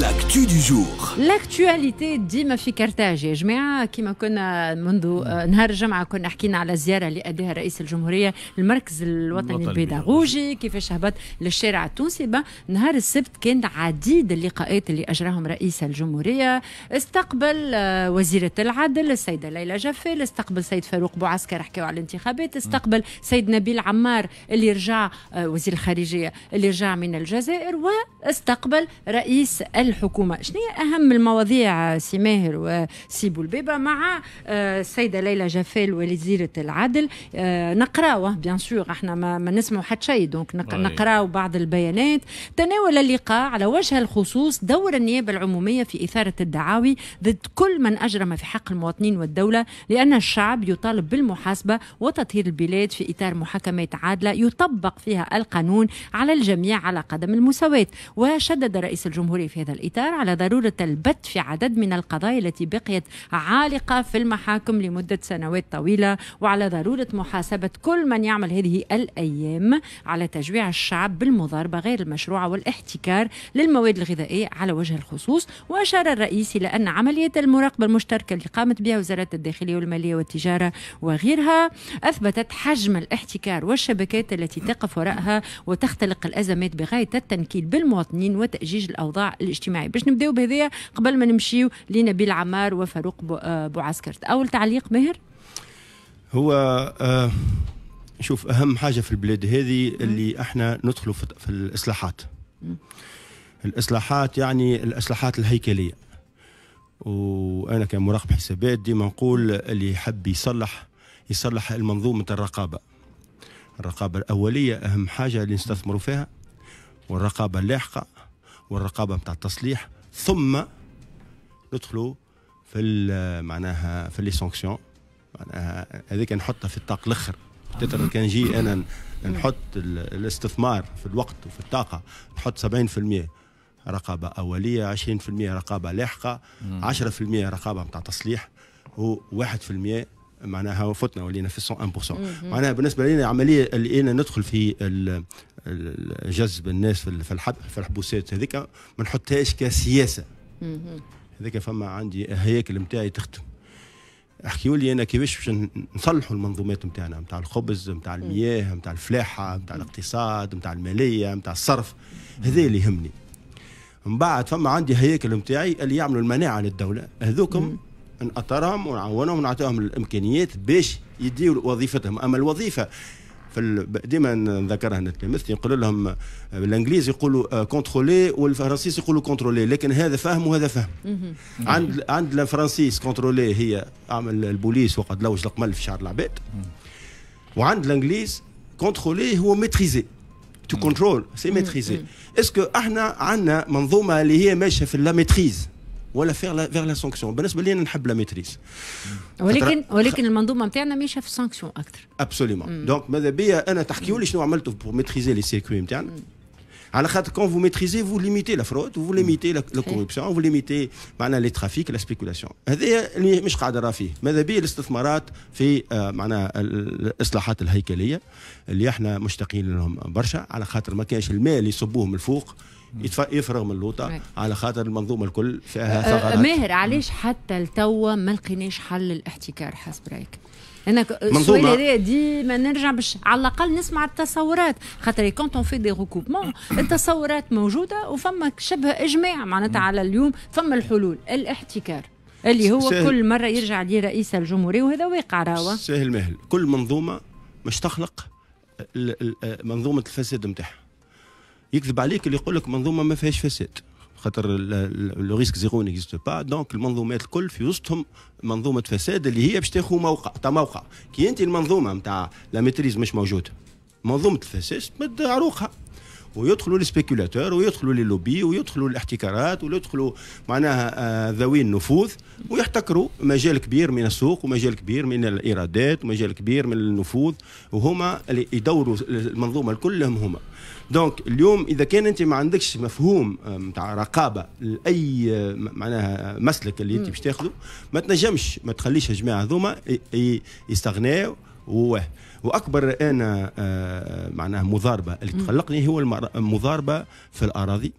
l'actu du jour l'actualité ديما في كارتاج يا جماعه كما كنا منذ نهار الجمعه كنا حكينا على زيارة اللي اداها رئيس الجمهوريه المركز الوطني البيداغوجي كيفاش هبط للشارع التونسي نهار السبت كان عديد اللقاءات اللي اجراهم رئيس الجمهوريه استقبل وزيره العدل السيده ليلى جفال استقبل سيد فاروق بوعسكر حكاو على الانتخابات استقبل سيد نبيل عمار اللي رجع وزير الخارجيه اللي رجع من الجزائر واستقبل رئيس الحكومه شنو هي اهم المواضيع سي ماهر وسي بولبيبه مع آه، السيده ليلى جفال وزيره العدل آه، نقراوه بيان سور احنا ما, ما نسمعوا حتى شيء دونك نقراو بعض البيانات تناول اللقاء على وجه الخصوص دور النيابه العموميه في اثاره الدعاوي ضد كل من اجرم في حق المواطنين والدوله لان الشعب يطالب بالمحاسبه وتطهير البلاد في اطار محاكمات عادله يطبق فيها القانون على الجميع على قدم المساواه وشدد رئيس الجمهوريه في هذا الإطار على ضرورة البت في عدد من القضايا التي بقيت عالقة في المحاكم لمدة سنوات طويلة وعلى ضرورة محاسبة كل من يعمل هذه الأيام على تجويع الشعب بالمضاربة غير المشروعة والاحتكار للمواد الغذائية على وجه الخصوص وأشار الرئيس إلى أن عملية المراقبة المشتركة اللي قامت بها وزارة الداخلية والمالية والتجارة وغيرها أثبتت حجم الاحتكار والشبكات التي تقف وراءها وتختلق الأزمات بغاية التنكيل بالمواطنين وتأجيج الأوضاع الاجتماعي باش نبداو بهذيا قبل ما نمشيو لنبيل عمار وفاروق آه، بوعسكرت اول تعليق ماهر هو آه شوف اهم حاجه في البلاد هذه اللي احنا ندخلوا في الاصلاحات الاصلاحات يعني الاصلاحات الهيكليه وانا كمراقب حسابات ديما نقول اللي يحب يصلح يصلح المنظومه الرقابه الرقابه الاوليه اهم حاجه اللي نستثمروا فيها والرقابه اللاحقه والرقابه نتاع التصليح ثم ندخلوا في معناها في لي سانكسيون معناها هذيك نحطها في الطاق الاخر كان جي انا نحط الاستثمار في الوقت وفي الطاقه نحط 70% رقابه اوليه 20% رقابه لاحقه 10% رقابه نتاع تصليح و1% معناها فتنا ولينا في 101% معناها بالنسبه لنا العمليه اللي انا ندخل في جذب الناس في الحب في الحبوسات هذيك ما نحطهاش كسياسه هذاك فما عندي هياكل نتاعي تخدم احكيوا لي انا كيفاش باش نصلحوا المنظومات نتاعنا نتاع الخبز نتاع المياه نتاع الفلاحه نتاع الاقتصاد نتاع الماليه نتاع الصرف هذا اللي يهمني من بعد فما عندي هياكل نتاعي اللي يعملوا المناعه للدوله هذوكم نأطرهم ونعاونهم ونعطيهم الامكانيات باش يديروا وظيفتهم اما الوظيفه في ديما نذكرها نتلامذتي نقول لهم آه، بالانجليزي يقولوا كونترولي آه، والفرنسيس يقولوا كونترولي لكن هذا فهم وهذا فهم عند عند الفرنسيس كونترولي هي اعمل البوليس وقد لوج القمل في شعر العباد وعند الانجليز كونترولي هو ميتريزي تو كونترول سي ميتريزي اسكو احنا عندنا منظومه اللي هي ماشيه في لا ميتريز ولا فيغ لا سانكسيون بالنسبه لي انا نحب لا ميتريز ولكن ولكن المنظومه نتاعنا ماشيه في سانكسيون اكثر ابسوليومون دونك ماذا بيا انا تحكيوا لي شنو عملتوا بور ميتريزي لي سيركوي نتاعنا على خاطر كون فو ميتريزي فو ليميتي لا فرود فو ليميتي لا كوربسيون فو ليميتي معناها لي ترافيك لا سبيكولاسيون هذايا اللي مش قاعد راه فيه ماذا بيا الاستثمارات في آه، معناها الاصلاحات الهيكليه اللي احنا مشتاقين لهم برشا على خاطر ما كانش المال يصبوه من الفوق يفرغ من اللوطه على خاطر المنظومه الكل فيها أه، ثغرات أه، ماهر علاش حتى لتوا ما لقيناش حل الاحتكار حسب رايك؟ انا السؤال هذا ديما نرجع باش على الاقل نسمع التصورات خاطر كونت اون في دي ريكوبمون التصورات موجوده وفما شبه اجماع معناتها على اليوم فما الحلول الاحتكار اللي هو سهل. كل مره يرجع لي رئيس الجمهوريه وهذا واقع راهو سهل مهل كل منظومه مش تخلق منظومه الفساد نتاعها يكذب عليك اللي يقول لك منظومه ما فيهاش فساد خاطر لو ريسك زيرو نيكزيست با دونك المنظومات الكل في وسطهم منظومه فساد اللي هي باش تاخذ موقع تاع موقع كي انت المنظومه نتاع لا ميتريز مش موجوده منظومه الفساد تمد عروقها ويدخلوا السبيكولاتور ويدخلوا اللوبي ويدخلوا الاحتكارات ويدخلوا معناها آه، ذوي النفوذ ويحتكروا مجال كبير من السوق ومجال كبير من الايرادات ومجال كبير من النفوذ وهما اللي يدوروا المنظومه كلهم هما دونك اليوم اذا كان انت ما عندكش مفهوم نتاع آه، رقابه لاي آه، معناها مسلك اللي انت باش تاخذه ما تنجمش ما تخليش الجماعه هذوما يستغناو واكبر انا آه، معناها مضاربه اللي تقلقني هو المضاربه في الاراضي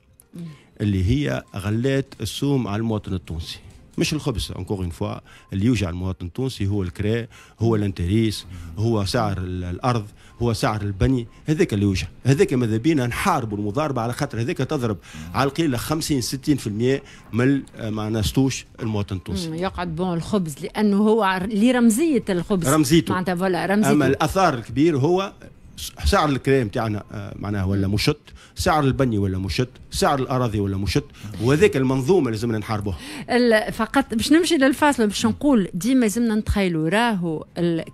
اللي هي غلات السوم على المواطن التونسي مش الخبز انكور اون فوا اللي يوجع المواطن التونسي هو الكراء هو الانتريس هو سعر الارض هو سعر البني هذاك اللي يوجع هذاك ماذا بينا نحاربوا المضاربه على خاطر هذاك تضرب على القليله 50 60% من آه، ما نستوش المواطن التونسي يقعد بون الخبز لانه هو لرمزيه الخبز رمزيته معناتها فوالا رمزيته اما الاثار الكبير هو سعر الكريم نتاعنا آه، معناها ولا مشت سعر البني ولا مشت سعر الاراضي ولا مشت وهذيك المنظومه لازمنا نحاربوها فقط باش نمشي للفاصل باش نقول ديما لازمنا نتخيلوا راهو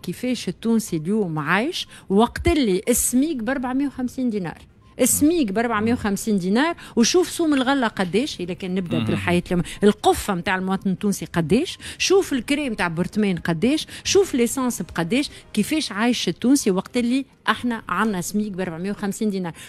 كيفاش التونسي اليوم عايش وقت اللي السميك ب 450 دينار سميك ب 450 دينار وشوف سوم الغله قداش اذا كان نبدا بالحياه اليوم القفه نتاع المواطن التونسي قداش شوف الكري نتاع برتمان قداش شوف ليسانس بقداش كيفاش عايش التونسي وقت اللي احنا عندنا سميك ب 450 دينار